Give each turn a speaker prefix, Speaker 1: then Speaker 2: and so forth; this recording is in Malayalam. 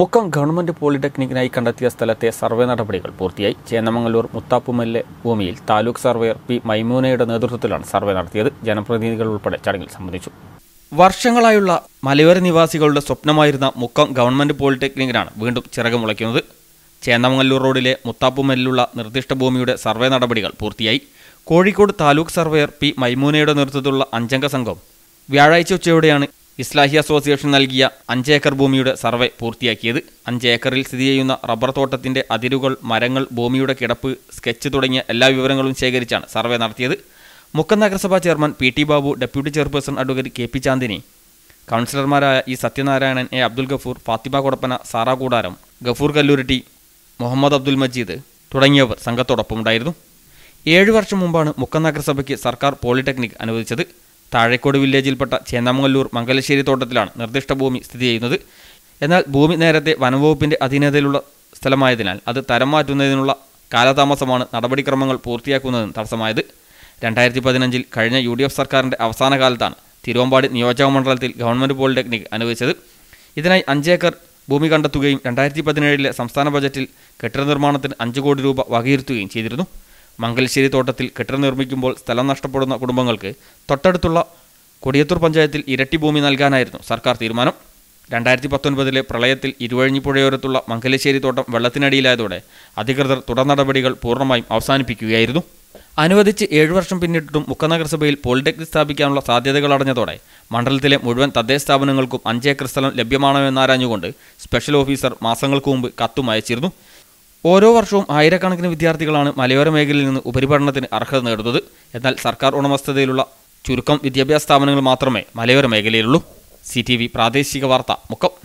Speaker 1: മുക്കം ഗവൺമെന്റ് പോളിടെക്നിക്കിനായി കണ്ടെത്തിയ സ്ഥലത്തെ സർവേ നടപടികൾ പൂർത്തിയായി ചേന്നമംഗലൂർ മുത്താപ്പുമല്ലെ ഭൂമിയിൽ താലൂക്ക് സർവേയർ പി മൈമൂനയുടെ നേതൃത്വത്തിലാണ് സർവേ നടത്തിയത് ജനപ്രതിനിധികൾ ഉൾപ്പെടെ ചടങ്ങിൽ സംബന്ധിച്ചു വർഷങ്ങളായുള്ള മലയോര നിവാസികളുടെ സ്വപ്നമായിരുന്ന മുക്കം ഗവൺമെന്റ് പോളിടെക്നിക്കിനാണ് വീണ്ടും ചിറക് മുളയ്ക്കുന്നത് ചേന്നമംഗല്ലൂർ റോഡിലെ മുത്താപ്പുമല്ലിലുള്ള നിർദ്ദിഷ്ട ഭൂമിയുടെ സർവേ നടപടികൾ പൂർത്തിയായി കോഴിക്കോട് താലൂക്ക് സർവേയർ പി മൈമൂനയുടെ നേതൃത്വത്തിലുള്ള അഞ്ചംഗ സംഘം വ്യാഴാഴ്ച ഉച്ചയോടെയാണ് ഇസ്ലാഹി അസോസിയേഷൻ നൽകിയ അഞ്ചേക്കർ ഭൂമിയുടെ സർവേ പൂർത്തിയാക്കിയത് അഞ്ചേക്കറിൽ സ്ഥിതി ചെയ്യുന്ന റബ്ബർ തോട്ടത്തിൻ്റെ അതിരുകൾ മരങ്ങൾ ഭൂമിയുടെ കിടപ്പ് സ്കെച്ച് തുടങ്ങിയ എല്ലാ വിവരങ്ങളും ശേഖരിച്ചാണ് സർവേ നടത്തിയത് മുക്കം നഗരസഭാ chairman P T Babu deputy chairperson advocate K P Chandini കൗൺസിലർമാരായ ഇ സത്യനാരായണൻ എ അബ്ദുൽ ഗഫൂർ ഫാത്തിമ കൊടപ്പന സാറാ കൂടാരം ഗഫൂർ കല്ലൂരിട്ടി മുഹമ്മദ് അബ്ദുൽ മജീദ് തുടങ്ങിയവർ ഉണ്ടായിരുന്നു ഏഴു വർഷം മുമ്പാണ് മുക്കം നഗരസഭയ്ക്ക് സർക്കാർ പോളിടെക്നിക് അനുവദിച്ചത് താഴേക്കോട് വില്ലേജിൽപ്പെട്ട ചേന്നാമംഗല്ലൂർ മംഗലശ്ശേരി തോട്ടത്തിലാണ് നിർദ്ദിഷ്ട ഭൂമി സ്ഥിതി ചെയ്യുന്നത് എന്നാൽ ഭൂമി നേരത്തെ വനംവകുപ്പിൻ്റെ അധീനതയിലുള്ള സ്ഥലമായതിനാൽ അത് തരം മാറ്റുന്നതിനുള്ള കാലതാമസമാണ് നടപടിക്രമങ്ങൾ പൂർത്തിയാക്കുന്നതിന് തടസ്സമായത് രണ്ടായിരത്തി പതിനഞ്ചിൽ കഴിഞ്ഞ യു ഡി എഫ് സർക്കാരിൻ്റെ അവസാന കാലത്താണ് തിരുവമ്പാടി നിയോജക മണ്ഡലത്തിൽ ഗവൺമെൻറ് പോളിടെക്നിക് അനുവദിച്ചത് ഇതിനായി അഞ്ചേക്കർ ഭൂമി കണ്ടെത്തുകയും രണ്ടായിരത്തി പതിനേഴിലെ സംസ്ഥാന ബജറ്റിൽ കെട്ടിട നിർമ്മാണത്തിന് അഞ്ച് കോടി രൂപ വകയിരുത്തുകയും ചെയ്തിരുന്നു മംഗലശ്ശേരി തോട്ടത്തിൽ കെട്ടിടം നിർമ്മിക്കുമ്പോൾ സ്ഥലം നഷ്ടപ്പെടുന്ന കുടുംബങ്ങൾക്ക് തൊട്ടടുത്തുള്ള കൊടിയത്തൂർ പഞ്ചായത്തിൽ ഇരട്ടി ഭൂമി നൽകാനായിരുന്നു സർക്കാർ തീരുമാനം രണ്ടായിരത്തി പത്തൊൻപതിലെ പ്രളയത്തിൽ ഇരുവഴിഞ്ഞിപ്പുഴയോരത്തുള്ള മംഗലശ്ശേരി തോട്ടം വെള്ളത്തിനടിയിലായതോടെ അധികൃതർ തുടർ നടപടികൾ പൂർണ്ണമായും അവസാനിപ്പിക്കുകയായിരുന്നു അനുവദിച്ച് ഏഴു വർഷം പിന്നിട്ടിട്ടും മുക്കനഗരസഭയിൽ പോളിടെക്നിക് സ്ഥാപിക്കാനുള്ള സാധ്യതകൾ അടഞ്ഞതോടെ മണ്ഡലത്തിലെ മുഴുവൻ തദ്ദേശ സ്ഥാപനങ്ങൾക്കും അഞ്ചേക്കർ സ്ഥലം ലഭ്യമാണോ എന്നാരാഞ്ഞുകൊണ്ട് സ്പെഷ്യൽ ഓഫീസർ മാസങ്ങൾക്ക് മുമ്പ് കത്തും അയച്ചിരുന്നു ഓരോ വർഷവും ആയിരക്കണക്കിന് വിദ്യാർത്ഥികളാണ് മലയോര മേഖലയിൽ നിന്ന് ഉപരിപഠനത്തിന് അർഹത നേടുന്നത് എന്നാൽ സർക്കാർ ഉടമസ്ഥതയിലുള്ള ചുരുക്കം വിദ്യാഭ്യാസ സ്ഥാപനങ്ങൾ മാത്രമേ മലയോര മേഖലയിലുള്ളൂ സി പ്രാദേശിക വാർത്ത മുക്കം